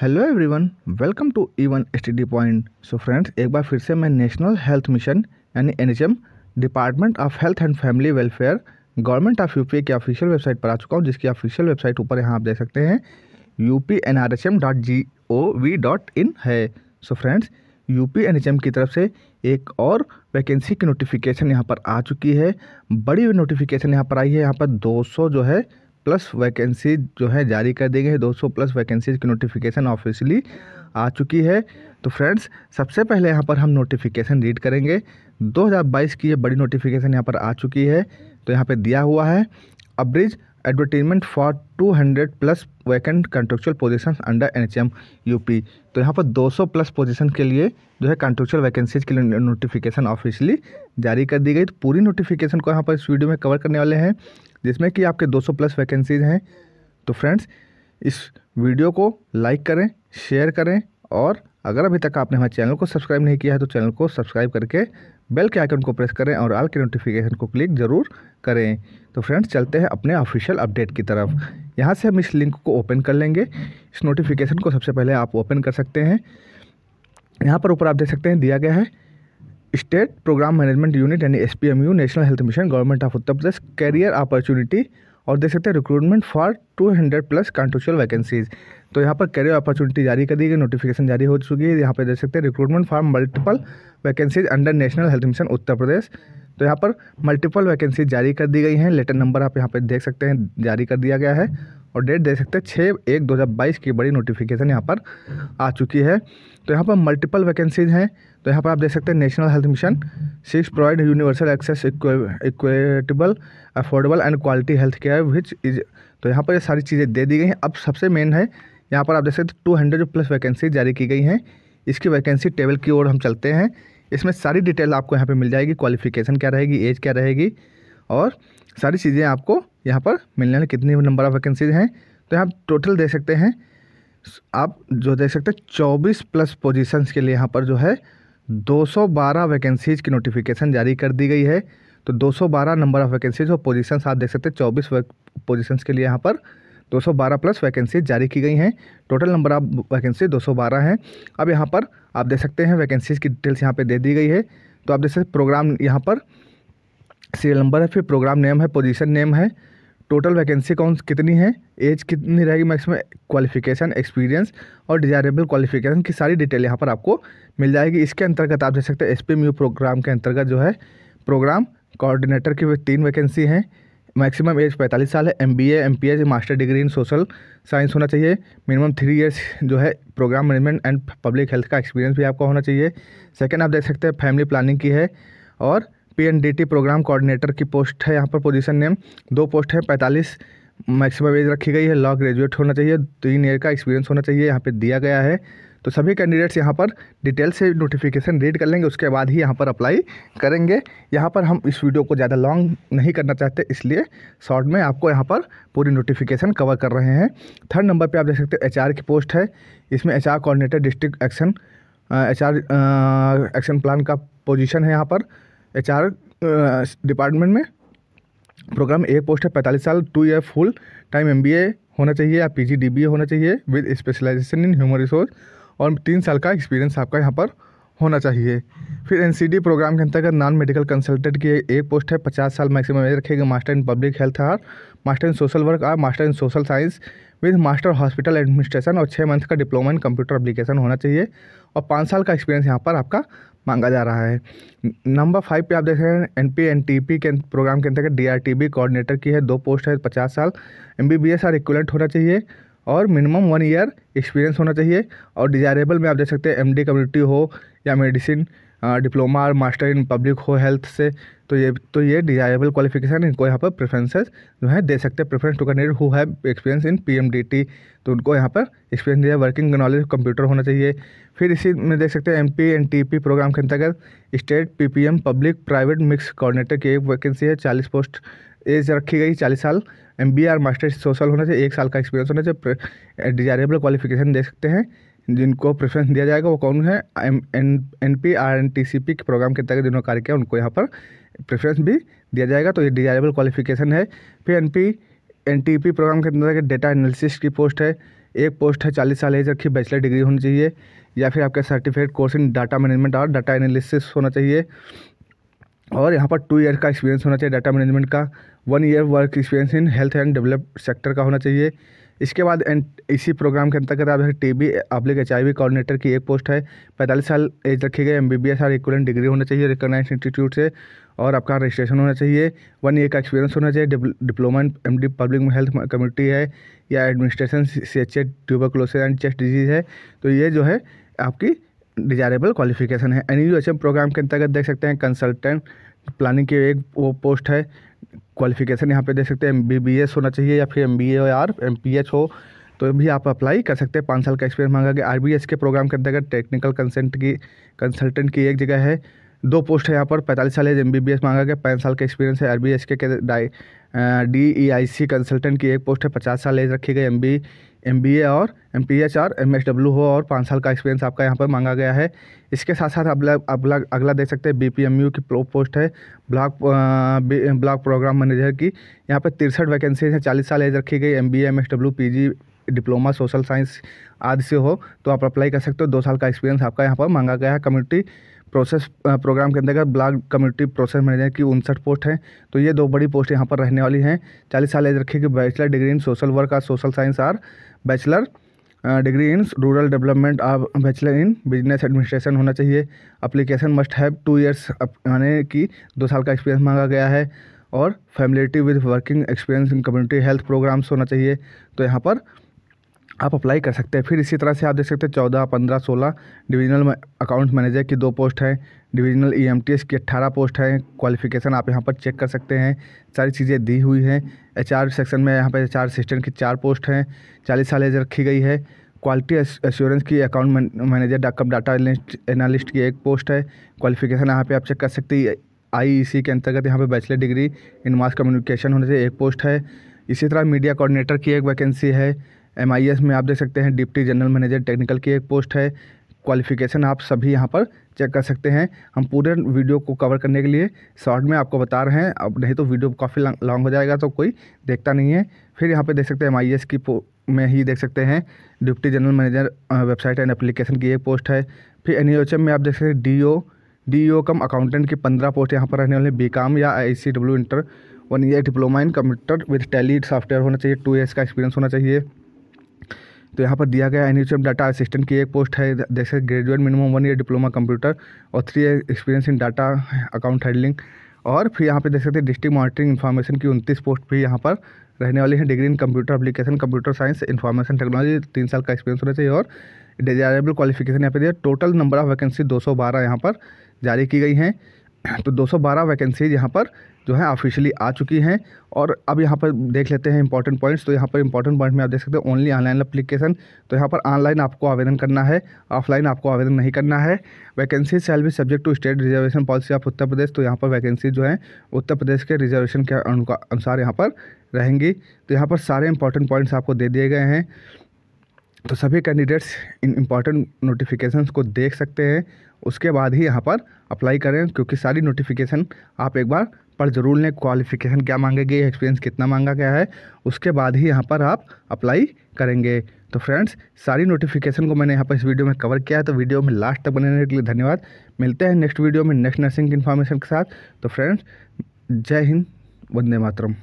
hello everyone welcome to E one point so friends एक बार फिर से मैं नेशनल हेल्थ मिशन यानी N department of health and family welfare government of UP की official website पर आ चुका हूँ जिसकी ऑफिशियल वेबसाइट ऊपर यहाँ आप देख सकते हैं U P N R H M dot G O V dot I N so friends U P N H M की तरफ से एक और वैकेंसी की नोटिफिकेशन यहाँ पर आ चुकी है बड़ी नोटिफिकेशन यहाँ पर आई है यहाँ पर दो जो है प्लस वैकेंसी जो है जारी कर दी गई है सौ प्लस वैकेंसीज की नोटिफिकेशन ऑफिशियली आ चुकी है तो फ्रेंड्स सबसे पहले यहाँ पर हम नोटिफिकेशन रीड करेंगे 2022 की ये बड़ी नोटिफिकेशन यहाँ पर आ चुकी है तो यहाँ पे दिया हुआ है abridged advertisement for 200 plus vacant contractual positions under NHM UP तो यहाँ पर 200 प्लस पोजीशन के लिए जो है कंट्रेक्चुअल वैकेंसीज के लिए नोटिफिकेशन ऑफिशियली जारी कर दी गई तो पूरी नोटिफिकेशन को यहाँ पर इस वीडियो में कवर करने वाले हैं जिसमें कि आपके 200 प्लस वैकेंसीज हैं तो फ्रेंड्स इस वीडियो को लाइक करें शेयर करें और अगर अभी तक आपने हमारे चैनल को सब्सक्राइब नहीं किया है तो चैनल को सब्सक्राइब करके बेल के आइकन को प्रेस करें और आल के नोटिफिकेशन को क्लिक जरूर करें तो फ्रेंड्स चलते हैं अपने ऑफिशियल अपडेट की तरफ यहाँ से हम इस लिंक को ओपन कर लेंगे इस नोटिफिकेशन को सबसे पहले आप ओपन कर सकते हैं यहाँ पर ऊपर आप देख सकते हैं दिया गया है स्टेट प्रोग्राम मैनेजमेंट यूनिट यानी S national health mission government of Uttar Pradesh career opportunity और देख सकते हैं recruitment for 200 plus contractual vacancies तो यहाँ पर कैरियर अपॉर्चुनिटी जारी कर दी गई नोटिफिकेशन जारी हो चुकी है यहाँ पर देख सकते हैं recruitment for multiple vacancies under national health mission Uttar Pradesh तो यहाँ पर मल्टीपल वैकेंसीज जारी कर दी गई हैं लेटर नंबर आप यहाँ पर देख सकते हैं जारी कर दिया गया है और डेट देख सकते हैं छः एक दो हज़ार बाईस की बड़ी नोटिफिकेशन यहाँ पर आ चुकी है तो यहाँ पर मल्टीपल वैकेंसीज हैं तो यहाँ पर आप देख सकते हैं national health mission six provide universal access equitable affordable and quality health care which is तो यहाँ पर ये सारी चीज़ें दे दी गई हैं अब सबसे मेन है यहाँ पर आप देख सकते हैं टू हंड्रेड प्लस वैकेंसी जारी की गई हैं इसकी वैकेंसी टेबल की ओर हम चलते हैं इसमें सारी डिटेल आपको यहाँ पर मिल जाएगी क्वालिफिकेशन क्या रहेगी एज क्या रहेगी और सारी चीज़ें आपको यहाँ पर मिलने वाली कितनी नंबर ऑफ वैकेंसीज हैं तो यहाँ टोटल देख सकते हैं आप जो देख सकते हैं चौबीस प्लस पोजिशन के लिए यहाँ पर जो है दो वैकेंसीज की नोटिफिकेशन जारी कर दी गई है तो 212 नंबर ऑफ़ वैकेंसीज और पोजीशंस आप देख सकते हैं चौबीस पोजीशंस के लिए यहाँ पर 212 प्लस वैकेंसीज जारी की गई हैं टोटल नंबर ऑफ वैकेंसी 212 हैं अब यहाँ पर आप देख सकते हैं वैकेंसीज की डिटेल्स यहाँ पर दे दी गई है तो आप देख सकते प्रोग्राम यहाँ पर सीरियल नंबर है फिर प्रोग्राम नेम है पोजीशन नेम है टोटल वैकेंसी कौन कितनी है एज कितनी रहेगी मैक्सिमम क्वालिफिकेशन एक्सपीरियंस और डिजायरेबल क्वालिफिकेशन की सारी डिटेल यहाँ पर आपको मिल जाएगी इसके अंतर्गत आप देख सकते हैं एस प्रोग्राम के अंतर्गत जो है प्रोग्राम कोऑर्डिनेटर की तीन वैकेंसी हैं मैक्सिमम एज 45 साल है M B MPH master degree in social science होना चाहिए मिनिमम थ्री इयर्स जो है program management and public health का एक्सपीरियंस भी आपका होना चाहिए सेकेंड आप देख सकते हैं फैमिली प्लानिंग की है और पीएनडीटी प्रोग्राम कोऑर्डिनेटर की पोस्ट है यहाँ पर पोजीशन नेम दो पोस्ट है पैंतालीस मैक्सिमम एज रखी गई है लॉ ग्रेजुएट होना चाहिए तीन ईयर का एक्सपीरियंस होना चाहिए यहाँ पे दिया गया है तो सभी कैंडिडेट्स यहाँ पर डिटेल से नोटिफिकेशन रीड कर लेंगे उसके बाद ही यहाँ पर अप्लाई करेंगे यहाँ पर हम इस वीडियो को ज़्यादा लॉन्ग नहीं करना चाहते इसलिए शॉर्ट में आपको यहाँ पर पूरी नोटिफिकेशन कवर कर रहे हैं थर्ड नंबर पर आप देख सकते हैं एच की पोस्ट है इसमें H R coordinator district action H R action plan का पोजिशन है यहाँ पर एच डिपार्टमेंट में प्रोग्राम एक पोस्ट है पैंतालीस साल two year full time M होना चाहिए या पी जी होना चाहिए with specialization in human resource और तीन साल का एक्सपीरियंस आपका यहाँ पर होना चाहिए फिर एन प्रोग्राम के अंतर्गत नॉन मेडिकल कंसल्टेंट की एक पोस्ट है पचास साल मैक्सिमम एज रखेगी master in public health or master in social work or master in social science with master hospital administration और छः मंथ का डिप्लोमा इन कंप्यूटर एप्लीकेशन होना चाहिए और पाँच साल का एक्सपीरियंस यहाँ पर आपका मांगा जा रहा है नंबर फाइव पे आप देख रहे हैं N P N T P के प्रोग्राम के अंतर्गत D R T B coordinator की है दो पोस्ट है पचास साल M B B S or equivalent होना चाहिए और मिनिमम वन ईयर एक्सपीरियंस होना चाहिए और डिजायरेबल में आप देख सकते हैं एम डी कम्युनिटी हो या मेडिसिन डिप्लोमा और मास्टर इन पब्लिक हो हेल्थ से तो ये तो ये डिजायरेबल क्वालिफिकेशन इनको यहाँ पर प्रेफरेंसेस जो है दे सकते हैं preference to candidate who have experience in PMDT तो उनको यहाँ पर एक्सपीरियंस दिया वर्किंग नॉलेज कंप्यूटर होना चाहिए फिर इसी में देख सकते हैं M P and T P program के अंतर्गत state P P M public private mix coordinator की एक वैकेंसी है चालीस पोस्ट एज रखी गई चालीस साल M B or master social होना चाहिए एक साल का एक्सपीरियंस होना चाहिए डिजायरेबल क्वालिफिकेशन देख सकते हैं जिनको प्रेफरेंस दिया जाएगा वो कौन है M N N P R N T C P के प्रोग्राम के तहत जिन्होंने कार्य किया उनको यहाँ पर प्रेफरेंस भी दिया जाएगा तो ये डिजायरेबल क्वालिफिकेशन है फिर N P N T P program के अंदर डेटा एनालिसिस की पोस्ट है एक पोस्ट है चालीस साल एज रखी बैचलर डिग्री होनी चाहिए या फिर आपका certificate course in data management और डाटा एनालिसिस होना चाहिए और यहाँ पर टू ईयर का एक्सपीरियंस होना चाहिए डाटा मैनेजमेंट का one year work experience in health and develop sector का होना चाहिए इसके बाद इसी प्रोग्राम के अंतर्गत आप T B public H I coordinator की एक पोस्ट है पैंतालीस साल एज रखी गई एम बी बी एस और इक्वलेंट डिग्री होना चाहिए रिकॉग्नाइज इंस्टीट्यूट से और आपका रजिस्ट्रेशन होना चाहिए वन ईयर का एक्सपीरियंस होना चाहिए diploma in M D public health community है या administration C H A tuberculosis and chest disease है तो ये जो है आपकी डिजायरेबल क्वालिफिकेशन है N U H M program के अंतर्गत देख सकते हैं कंसल्टेंट प्लानिंग की एक वो पोस्ट है क्वालिफिकेशन यहाँ पे देख सकते हैं एम होना चाहिए या फिर एम बी हो पी एम हो तो भी आप अप्लाई कर सकते हैं पाँच साल का एक्सपीरियंस मांगा गया आर के प्रोग्राम के अंतर्गत टेक्निकल कंसेंट की कंसल्टेंट की एक जगह है दो पोस्ट है यहाँ पर पैंतालीस साल एज एम मांगा गया पाँच साल का एक्सपीरियंस है आर बी एस के डाई D E I C consultant की एक पोस्ट है पचास साल एज रखी गई M B M B A और एम पी एच और एम एस डब्ल्यू हो और पाँच साल का एक्सपीरियंस आपका यहाँ पर मांगा गया है इसके साथ साथ अगला अगला अगला देख सकते हैं बी पी एम यू की पोस्ट है ब्लॉक ब्लॉक प्रोग्राम मैनेजर की यहाँ पर तिरसठ वैकेंसीज हैं चालीस साल एज रखी गई M B M S W P G diploma social science आदि से हो तो आप अप्लाई कर सकते हो दो साल का एक्सपीरियंस आपका यहाँ पर मांगा गया है कम्युनिटी प्रोसेस प्रोग्राम के अंतर्गत ब्लॉक कम्युनिटी प्रोसेस मैनेजर की उनसठ पोस्ट हैं तो ये दो बड़ी पोस्ट यहाँ पर रहने वाली हैं चालीस साल एज रखी कि bachelor degree in social work और social science or bachelor degree in rural development और बैचलर इन बिजनेस एडमिनिस्ट्रेशन होना चाहिए application must have two years यानी कि दो साल का एक्सपीरियंस मांगा गया है और familiarity with working experience in community health programs होना चाहिए तो यहाँ पर आप अप्लाई कर सकते हैं फिर इसी तरह से आप देख सकते हैं चौदह पंद्रह सोलह डिवीजनल अकाउंट मैनेजर की दो पोस्ट हैं डिवीजनल ई की अट्ठारह पोस्ट हैं क्वालिफिकेशन आप यहाँ पर चेक कर सकते हैं सारी चीज़ें दी हुई हैं एच सेक्शन में यहाँ पर एच असिस्टेंट की चार पोस्ट हैं चालीस साल एज रखी गई है क्वालिटी एश्योरेंस की account manager cum data analyst की एक पोस्ट है क्वालिफिकेशन यहाँ पर आप चेक कर सकते हैं सी e के अंतर्गत यहाँ पर bachelor degree in mass communication होने से एक पोस्ट है इसी तरह मीडिया कोऑर्डिनेटर की एक वैकेंसी है एम में आप देख सकते हैं डिप्टी जनरल मैनेजर टेक्निकल की एक पोस्ट है क्वालिफिकेशन आप सभी यहाँ पर चेक कर सकते हैं हम पूरे वीडियो को कवर करने के लिए शॉर्ट में आपको बता रहे हैं अब नहीं तो वीडियो काफ़ी लॉन्ग हो जाएगा तो कोई देखता नहीं है फिर यहाँ पे देख सकते हैं एम की में ही देख सकते हैं deputy general manager website and application की एक पोस्ट है फिर एन e में आप देख सकते हैं D O D cum accountant की पंद्रह पोस्ट यहाँ पर रहने वाले बी काम या I C inter one year diploma in computer with Tally software होना चाहिए टू ईयर्स का एक्सपीरियंस होना चाहिए तो यहाँ पर दिया गया एन डाटा असिस्टेंट की एक पोस्ट है जैसे graduate minimum one year diploma computer और three year experience in data account handling और फिर यहाँ पे देख सकते हैं डिस्ट्रिक्ट मॉनिटरिंग इन्फॉर्मेशन की उनतीस पोस्ट भी यहाँ पर रहने वाली है degree in computer application computer science information technology तीन साल का एक्सपीरियंस होना चाहिए और डिजायरेबल क्वालिफिकेशन यहाँ पे दिया टोटल नंबर ऑफ वैकेंसी 212 सौ यहाँ पर जारी की गई हैं तो 212 वैकेंसीज यहाँ पर जो है ऑफिशियली आ चुकी हैं और अब यहाँ पर देख लेते हैं इंपॉर्टेंट पॉइंट्स तो यहाँ पर इंपॉर्टेंट पॉइंट में आप देख सकते हैं ओनली ऑनलाइन अप्लीकेशन तो यहाँ पर ऑनलाइन आपको आवेदन करना है ऑफलाइन आपको आवेदन नहीं करना है वैकेंसी सेल भी subject to state reservation policy of Uttar Pradesh तो यहाँ पर वैकेंसी जो है उत्तर प्रदेश के रिजर्वेशन के अनुसार यहाँ पर रहेंगी तो यहाँ पर सारे इंपॉर्टेंट पॉइंट्स आपको दे दिए गए हैं तो सभी कैंडिडेट्स इन इम्पॉर्टेंट नोटिफिकेशंस को देख सकते हैं उसके बाद ही यहाँ पर अप्लाई करें क्योंकि सारी नोटिफिकेशन आप एक बार पर ज़रूर लें क्वालिफिकेशन क्या मांगे एक्सपीरियंस कितना मांगा गया है उसके बाद ही यहाँ पर आप अप्लाई करेंगे तो फ्रेंड्स सारी नोटिफिकेशन को मैंने यहाँ पर इस वीडियो में कवर किया है तो वीडियो में लास्ट तक बने रहने के लिए धन्यवाद मिलते हैं नेक्स्ट वीडियो में नेक्स्ट नर्सिंग इन्फॉर्मेशन के साथ तो फ्रेंड्स जय हिंद वंदे मातरम